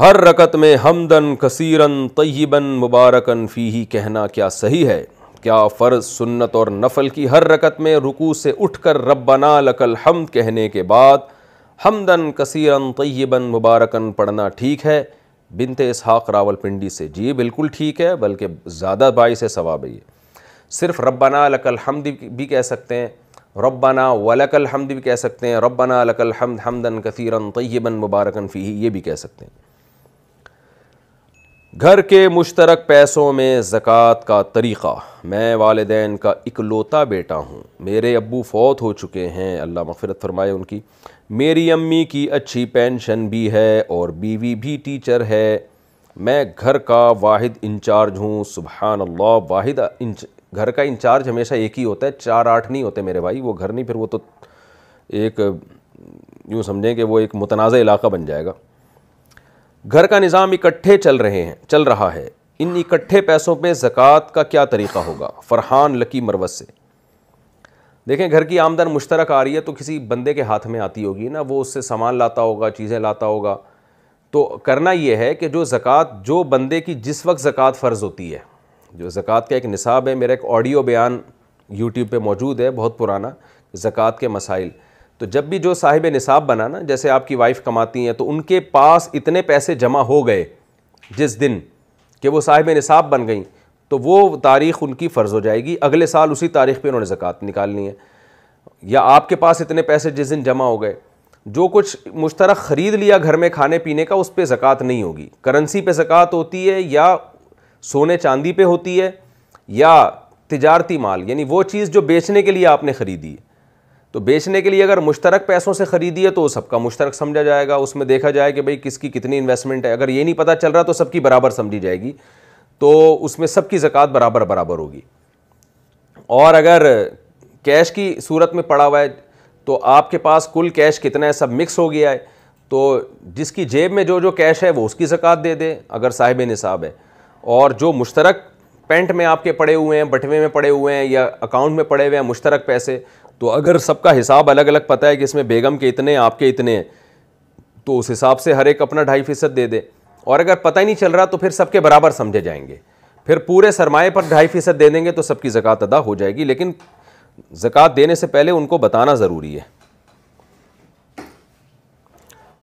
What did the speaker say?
हर रकत में हमदन कसीरन तयबन मुबारकन फ़ी कहना क्या सही है क्या फ़र्ज़ सुन्नत और नफल की हर रकत में रुकू से उठकर रब्बना लकल हम कहने के बाद हमदन कसीरन तयबन मुबारकन पढ़ना ठीक है बिनते इसहाक़ रावलपिंडी से जी बिल्कुल ठीक है बल्कि ज़्यादा से सवाब है सिर्फ रब्बना लकल हमद भी कह सकते हैं रब्बना वलकल हमद भी कह सकते हैं रब्बना लकल हमद हमदन कसीरन तयबन मुबारकन फ़ी ये भी कह सकते हैं घर के मुश्तरक पैसों में ज़क़़त का तरीक़ा मैं वालदेन का इकलौता बेटा हूँ मेरे अबू फौत हो चुके हैं अल्लाह मफ़रत फरमाए उनकी मेरी अम्मी की अच्छी पेंशन भी है और बीवी भी टीचर है मैं घर का वाहिद इंचार्ज हूँ सुबहान अल्लाह वाहिद इंच घर का इंचार्ज हमेशा एक ही होता है चार आठ नहीं होते मेरे भाई वो घर नहीं फिर वो तो एक यूँ समझें कि वो एक मुतनाज़ इलाका बन जाएगा घर का निज़ाम इकट्ठे चल रहे हैं चल रहा है इन इकट्ठे पैसों पे ज़क़़त का क्या तरीक़ा होगा फ़रहान लकी मरवत से देखें घर की आमदन मुश्तरक आ रही है तो किसी बंदे के हाथ में आती होगी ना वो उससे सामान लाता होगा चीज़ें लाता होगा तो करना ये है कि जो ज़क़़त जो बंदे की जिस वक्त ज़क़़त फ़र्ज़ होती है जो ज़क़़त का एक निसाब है मेरा एक ऑडियो बयान यूट्यूब पर मौजूद है बहुत पुराना ज़क़़त के मसाइल तो जब भी जो साहिब निसाब बना ना जैसे आपकी वाइफ कमाती हैं तो उनके पास इतने पैसे जमा हो गए जिस दिन कि वो साहिब निसाब बन गई तो वो तारीख़ उनकी फ़र्ज़ हो जाएगी अगले साल उसी तारीख़ पे उन्होंने ज़क़़त निकालनी है या आपके पास इतने पैसे जिस दिन जमा हो गए जो कुछ मुश्तरक ख़रीद लिया घर में खाने पीने का उस पर ज़क़़त नहीं होगी करेंसी पर ज़क़़त होती है या सोने चांदी पर होती है या तजारती माल यानी वो चीज़ जो बेचने के लिए आपने ख़रीदी है तो बेचने के लिए अगर मुश्तरक पैसों से ख़रीदी है तो सबका मुश्तरक समझा जाएगा उसमें देखा जाए कि भाई किसकी कितनी इन्वेस्टमेंट है अगर ये नहीं पता चल रहा तो सबकी बराबर समझी जाएगी तो उसमें सबकी ज़क़़त बराबर बराबर होगी और अगर कैश की सूरत में पड़ा हुआ है तो आपके पास कुल कैश कितना है सब मिक्स हो गया है तो जिसकी जेब में जो जो कैश है वो उसकी ज़क़़त दे दे अगर साहिब निसाब है और जो मुश्तरक पेंट में आपके पड़े हुए हैं बटवे में पड़े हुए हैं या अकाउंट में पड़े हुए हैं मुश्तरक पैसे तो अगर सबका हिसाब अलग अलग पता है कि इसमें बेगम के इतने आपके इतने हैं तो उस हिसाब से हर एक अपना ढाई फीसद दे दे और अगर पता ही नहीं चल रहा तो फिर सबके बराबर समझे जाएंगे फिर पूरे सरमाए पर ढाई फीसद दे देंगे तो सबकी ज़क़़त अदा हो जाएगी लेकिन ज़क़़त देने से पहले उनको बताना ज़रूरी है